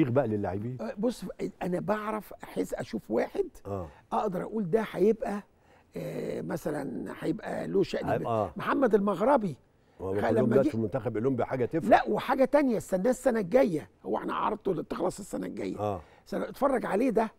تشفيق بقى للاعبين آه، بص انا بعرف احس اشوف واحد آه. اقدر اقول ده هيبقى آه مثلا هيبقى له شأن آه. محمد المغربي لما جه في منتخب اولمبيا حاجه تفرق لا وحاجه تانية استناه السنه الجايه هو احنا عرضته تخلص السنه الجايه اه اتفرج عليه ده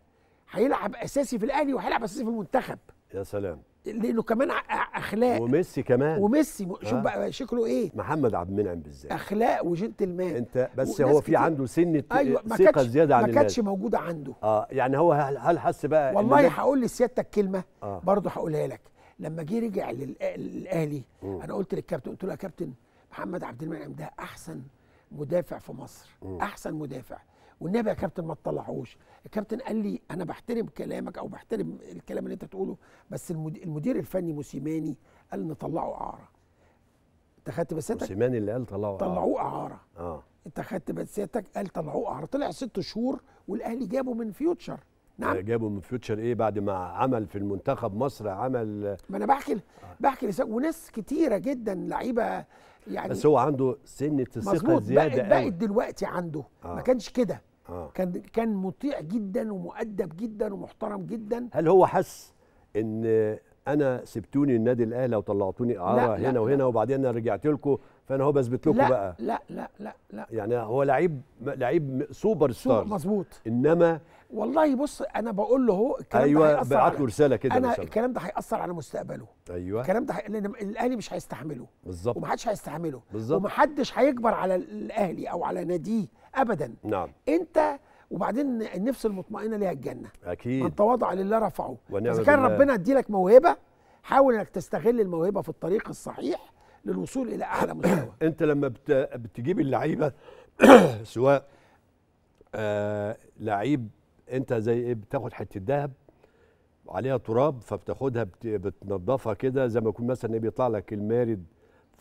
هيلعب اساسي في الاهلي وهيلعب اساسي في المنتخب يا سلام لانه كمان اخلاق وميسي كمان وميسي آه. شوف آه. بقى شكله ايه محمد عبد المنعم بالذات اخلاق وجنتلمان انت بس هو في عنده سنه أيوة ثقه زياده عن ما كانتش موجوده عنده اه يعني هو هل حس بقى والله هقول لسيادتك كلمه آه. برضه هقولها لك لما جه رجع للاهلي انا قلت للكابتن قلت له يا كابتن محمد عبد المنعم ده احسن مدافع في مصر م. احسن مدافع والنبي يا كابتن ما تطلعهوش الكابتن قال لي انا بحترم كلامك او بحترم الكلام اللي انت تقوله بس المدير الفني موسيماني قال نطلعه اعاره انت خدت بسيتك موسيماني اللي قال طلعوه طلعوه اعاره اه انت خدت بسيتك قال طلعوه اعاره طلع ست شهور والاهلي جابه من فيوتشر نعم آه، جابه من فيوتشر ايه بعد ما عمل في المنتخب مصر عمل ما انا بحكي آه. بحكي وناس كتيره جدا لعيبه يعني بس هو عنده سنه الثقه زياده بقت دلوقتي عنده آه. ما كانش كده آه. كان كان مطيع جدا ومؤدب جدا ومحترم جدا هل هو حس ان انا سبتوني النادي الاهلي وطلعتوني اعاره هنا لا وهنا لا. وبعدين انا رجعت لكم فانا هو بثبت لكم بقى لا لا لا لا يعني هو لعيب لعيب سوبر ستار مظبوط انما والله بص انا بقول له هو الكلام أيوة بعت له رساله كده انا الكلام ده هياثر على مستقبله ايوه الكلام ده لان الاهلي مش هيستحمله بالظبط ومحدش هيستحمله بالظبط ومحدش هيكبر على الاهلي او على ناديه ابدا نعم انت وبعدين النفس المطمئنه ليها الجنه اكيد من تواضع لله رفعه اذا كان ربنا ادي لك موهبه حاول انك تستغل الموهبه في الطريق الصحيح للوصول الى اعلى مستوى انت لما بت... بتجيب اللعيبه سواء آه لعيب انت زي ايه بتاخد حته ذهب عليها تراب فبتاخدها بت... بتنضفها كده زي ما يكون مثلا بيطلع لك المارد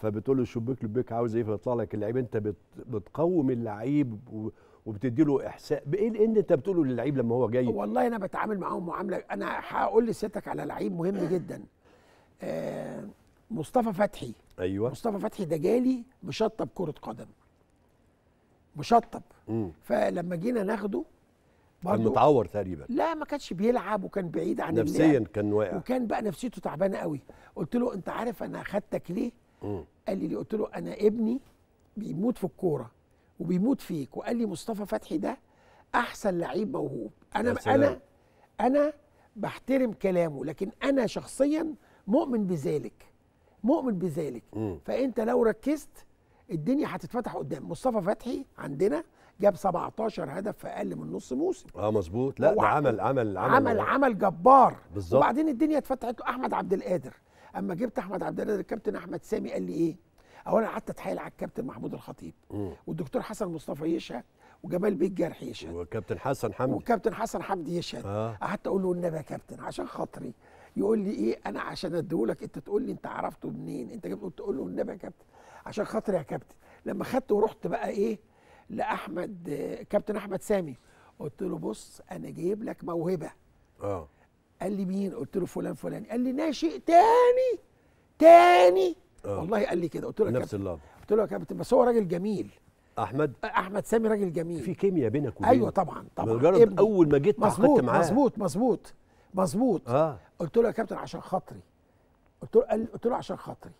فبتقول له شبيك لبيك عاوز ايه فيطلع لك اللعيب انت بت بتقوم اللعيب وبتدي له احساء بايه إيه اللي انت بتقوله للعيب لما هو جاي والله انا بتعامل معاهم معامله انا هقول لسيادتك على لعيب مهم جدا آه مصطفى فتحي ايوه مصطفى فتحي ده جالي مشطب كره قدم مشطب مم. فلما جينا ناخده كان متعور تقريبا لا ما كانش بيلعب وكان بعيد عن نفسيا اللعب. كان واقع وكان بقى نفسيته تعبانه قوي قلت له انت عارف انا اخدتك ليه قال لي قلت له انا ابني بيموت في الكوره وبيموت فيك وقال لي مصطفى فتحي ده احسن لعيب موهوب انا انا انا بحترم كلامه لكن انا شخصيا مؤمن بذلك مؤمن بذلك فانت لو ركزت الدنيا هتتفتح قدام مصطفى فتحي عندنا جاب 17 هدف في اقل من نص موسم اه مظبوط لا ده عمل عمل عمل عمل, عمل جبار بالظبط وبعدين الدنيا اتفتحت له احمد عبد القادر اما جبت احمد عبد الله الكابتن احمد سامي قال لي ايه اولا قعدت اتحايل على الكابتن محمود الخطيب والدكتور حسن مصطفى يشهد وجمال بيه الجرح يشهد والكابتن حسن حمدي والكابتن حسن حمدي يشهد آه. قعدت آه. اقول له النبي يا كابتن عشان خاطري يقول لي ايه انا عشان اديهولك انت تقول لي انت عرفته منين انت جبت تقول له النبي يا كابتن عشان خاطري يا كابتن لما خدت ورحت بقى ايه لاحمد كابتن احمد سامي قلت له بص انا جايب لك موهبه اه قال لي مين قلت له فلان فلان قال لي ناشئ تاني تاني أوه. والله قال لي كده قلت له نفس اللحظه قلت له يا كابتن بس هو راجل جميل احمد آه، احمد سامي راجل جميل في كيمياء بينك وبينه ايوه طبعا طبعا مجرد اول ما جيت مظبوط معاه مظبوط مظبوط مظبوط آه. قلت له يا كابتن عشان خاطري قلت له قال قلت له عشان خاطري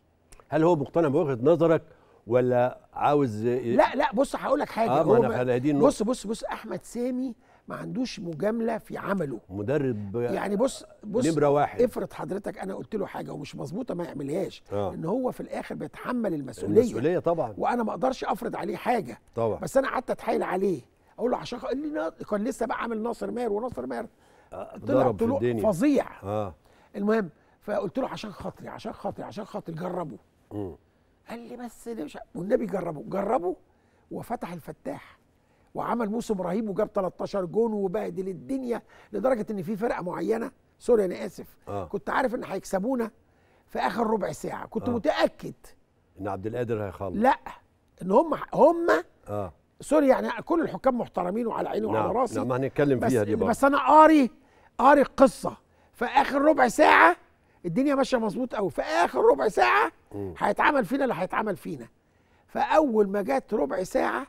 هل هو مقتنع بوجهه نظرك ولا عاوز إيه؟ لا لا بص هقول لك حاجه آه هو ما... دي بص بص بص احمد سامي عندوش مجامله في عمله مدرب يعني بص بص نمره واحد افرض حضرتك انا قلت له حاجه ومش مظبوطه ما يعملهاش آه. ان هو في الاخر بيتحمل المسؤوليه المسؤوليه طبعا وانا ما اقدرش افرض عليه حاجه طبعا بس انا قعدت اتحايل عليه اقول له عشان كان لسه بقى عامل ناصر ماهر وناصر ماهر طلع آه، طلوع فظيع آه. المهم فقلت له عشان خاطري عشان خاطري عشان خاطري جربه م. قال لي بس والنبي جربه جربه وفتح الفتاح وعمل موسم رهيب وجاب 13 جون وبهدل الدنيا لدرجه ان في فرقه معينه سوري انا اسف آه. كنت عارف ان هيكسبونا في اخر ربع ساعه كنت آه. متاكد ان عبد القادر هيخلص لا ان هم هم آه. سوري يعني كل الحكام محترمين وعلى عيني نعم. وعلى راسي نعم هنتكلم فيها دي بقى. بس انا قاري قاري القصه في اخر ربع ساعه الدنيا ماشيه مظبوط قوي في اخر ربع ساعه هيتعمل فينا اللي هيتعمل فينا فاول ما جت ربع ساعه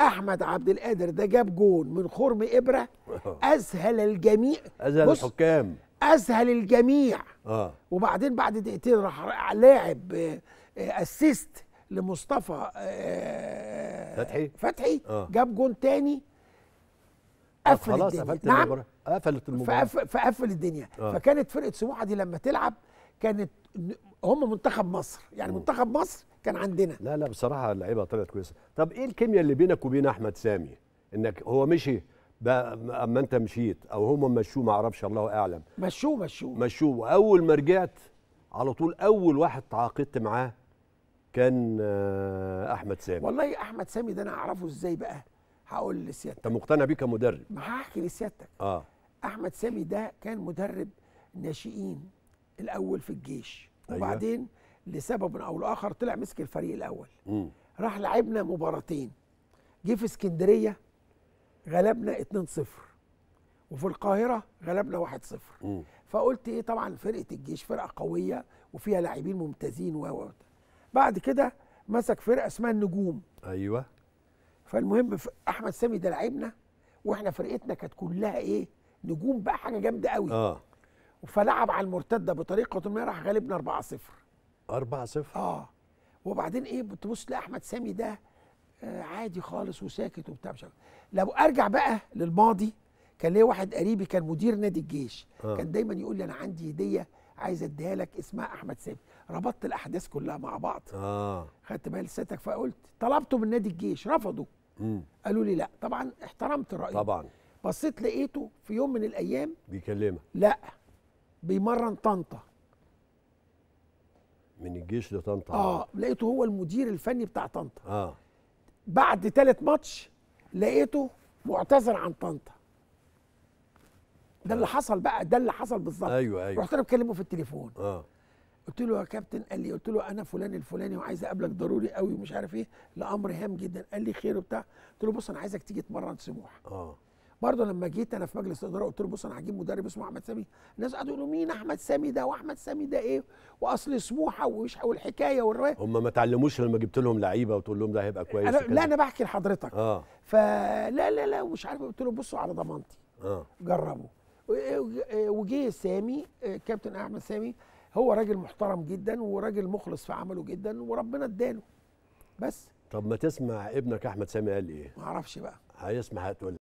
احمد عبد القادر ده جاب جون من خرم ابره اسهل الجميع اسهل الحكام اسهل الجميع آه. وبعدين بعد دقيقتين راح لاعب اسيست آه، لمصطفى آه، فتحي فتحي آه. جاب جون تاني آه، قفل خلاص الدنيا قفلت نعم المباراة. قفلت المباراه فقفل, فقفل الدنيا آه. فكانت فرقه سموحه دي لما تلعب كانت هم منتخب مصر يعني منتخب مصر كان عندنا لا لا بصراحه اللعيبه طلعت كويسه طب ايه الكيمياء اللي بينك وبين احمد سامي انك هو مشي اما انت مشيت او هم مشوه ما اعرفش الله اعلم مشوه مشوه مشوه واول ما رجعت على طول اول واحد تعاقدت معاه كان آه، احمد سامي والله احمد سامي ده انا اعرفه ازاي بقى هقول لسيادتك انت مقتنع بيه كمدرب ما هحكي لسيادتك اه احمد سامي ده كان مدرب ناشئين الاول في الجيش أيوة. وبعدين لسبب او لاخر طلع مسك الفريق الاول م. راح لعبنا مباراتين جه في اسكندريه غلبنا 2-0 وفي القاهره غلبنا 1-0 فقلت ايه طبعا فرقه الجيش فرقه قويه وفيها لاعبين ممتازين و بعد كده مسك فرقه اسمها النجوم ايوه فالمهم احمد سامي ده لعبنا واحنا فرقتنا كانت كلها ايه نجوم بقى حاجه جامده قوي اه فلعب على المرتده بطريقه ما راح غالبنا 4-0 4 0 اه وبعدين ايه بتبص لاحمد سامي ده آه عادي خالص وساكت وبتاع مش لو ارجع بقى للماضي كان ليا واحد قريبي كان مدير نادي الجيش آه. كان دايما يقول لي انا عندي هديه عايز اديها لك اسمها احمد سامي ربطت الاحداث كلها مع بعض اه خدت بالي لساتك فقلت طلبته من نادي الجيش رفضوا قالوا لي لا طبعا احترمت الراي طبعا بصيت لقيته في يوم من الايام بيكلمك لا بيمرن طنطا من الجيش لطنطا اه لقيته هو المدير الفني بتاع طنطا اه بعد ثالث ماتش لقيته معتذر عن طنطا ده آه. اللي حصل بقى ده اللي حصل بالظبط ايوه ايوه رحت انا بكلمه في التليفون اه قلت له يا كابتن قال لي قلت له انا فلان الفلاني وعايز اقابلك ضروري قوي ومش عارف ايه لامر هام جدا قال لي خير وبتاع قلت له بص انا عايزك تيجي تمرن سموحه اه برضه لما جيت انا في مجلس الاداره قلت له بص انا هجيب مدرب اسمه احمد سامي الناس قعدوا يقولوا مين احمد سامي ده واحمد سامي ده ايه واصل سموحه ومش والحكايه والروايه هم ما تعلموش لما جبت لهم لعيبه وتقول لهم ده هيبقى كويس أنا لا انا بحكي لحضرتك اه فلا لا لا ومش عارف قلت له بصوا على ضمانتي اه جربوا وجه سامي كابتن احمد سامي هو راجل محترم جدا وراجل مخلص في عمله جدا وربنا اداله بس طب ما تسمع ابنك احمد سامي قال ايه ما اعرفش بقى هيسمع هتقول